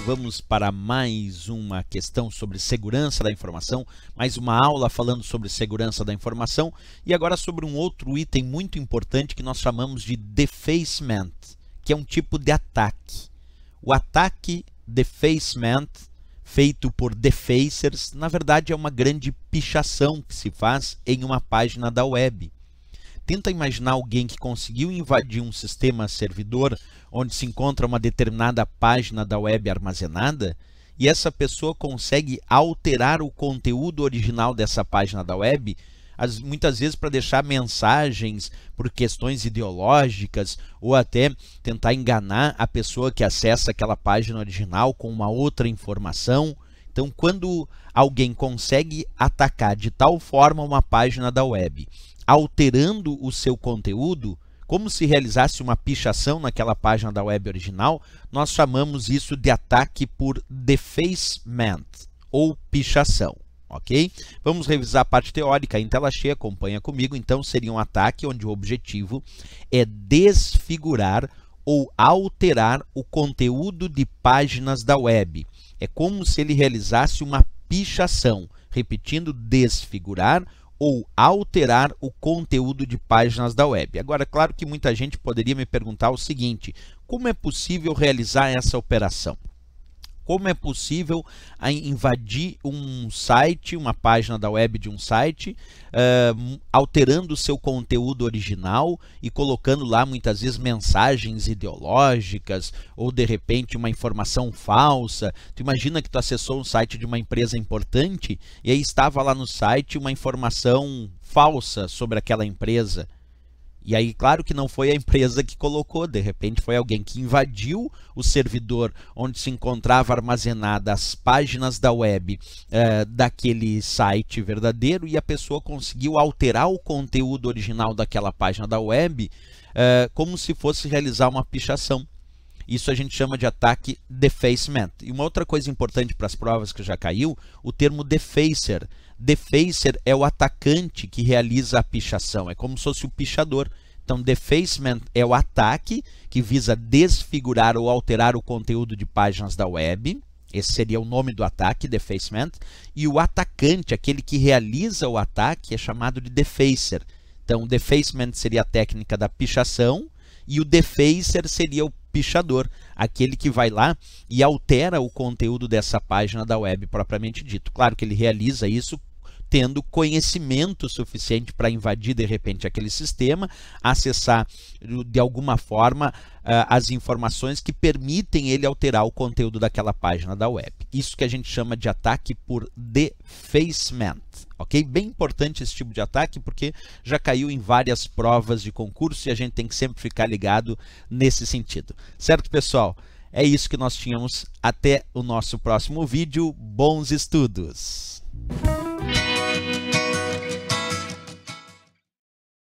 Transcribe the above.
vamos para mais uma questão sobre segurança da informação, mais uma aula falando sobre segurança da informação e agora sobre um outro item muito importante que nós chamamos de defacement, que é um tipo de ataque. O ataque defacement feito por defacers, na verdade é uma grande pichação que se faz em uma página da web tenta imaginar alguém que conseguiu invadir um sistema servidor onde se encontra uma determinada página da web armazenada e essa pessoa consegue alterar o conteúdo original dessa página da web, as, muitas vezes para deixar mensagens por questões ideológicas ou até tentar enganar a pessoa que acessa aquela página original com uma outra informação. Então, quando alguém consegue atacar de tal forma uma página da web, alterando o seu conteúdo, como se realizasse uma pichação naquela página da web original, nós chamamos isso de ataque por defacement ou pichação. Ok? Vamos revisar a parte teórica em tela cheia, acompanha comigo. Então, seria um ataque onde o objetivo é desfigurar ou alterar o conteúdo de páginas da web. É como se ele realizasse uma pichação, repetindo, desfigurar ou alterar o conteúdo de páginas da web. Agora, claro que muita gente poderia me perguntar o seguinte: como é possível realizar essa operação? como é possível invadir um site, uma página da web de um site, uh, alterando o seu conteúdo original e colocando lá muitas vezes mensagens ideológicas ou de repente uma informação falsa. Tu imagina que tu acessou um site de uma empresa importante e aí estava lá no site uma informação falsa sobre aquela empresa. E aí, claro que não foi a empresa que colocou, de repente foi alguém que invadiu o servidor onde se encontrava armazenada as páginas da web eh, daquele site verdadeiro e a pessoa conseguiu alterar o conteúdo original daquela página da web eh, como se fosse realizar uma pichação. Isso a gente chama de ataque defacement. E uma outra coisa importante para as provas que já caiu, o termo defacer defacer é o atacante que realiza a pichação, é como se fosse o pichador. Então, defacement é o ataque que visa desfigurar ou alterar o conteúdo de páginas da web. Esse seria o nome do ataque, defacement. E o atacante, aquele que realiza o ataque, é chamado de defacer. Então, defacement seria a técnica da pichação e o defacer seria o pichador, aquele que vai lá e altera o conteúdo dessa página da web propriamente dito. Claro que ele realiza isso tendo conhecimento suficiente para invadir de repente aquele sistema, acessar de alguma forma as informações que permitem ele alterar o conteúdo daquela página da web. Isso que a gente chama de ataque por defacement. Ok? Bem importante esse tipo de ataque porque já caiu em várias provas de concurso e a gente tem que sempre ficar ligado nesse sentido. Certo, pessoal? É isso que nós tínhamos. Até o nosso próximo vídeo. Bons estudos!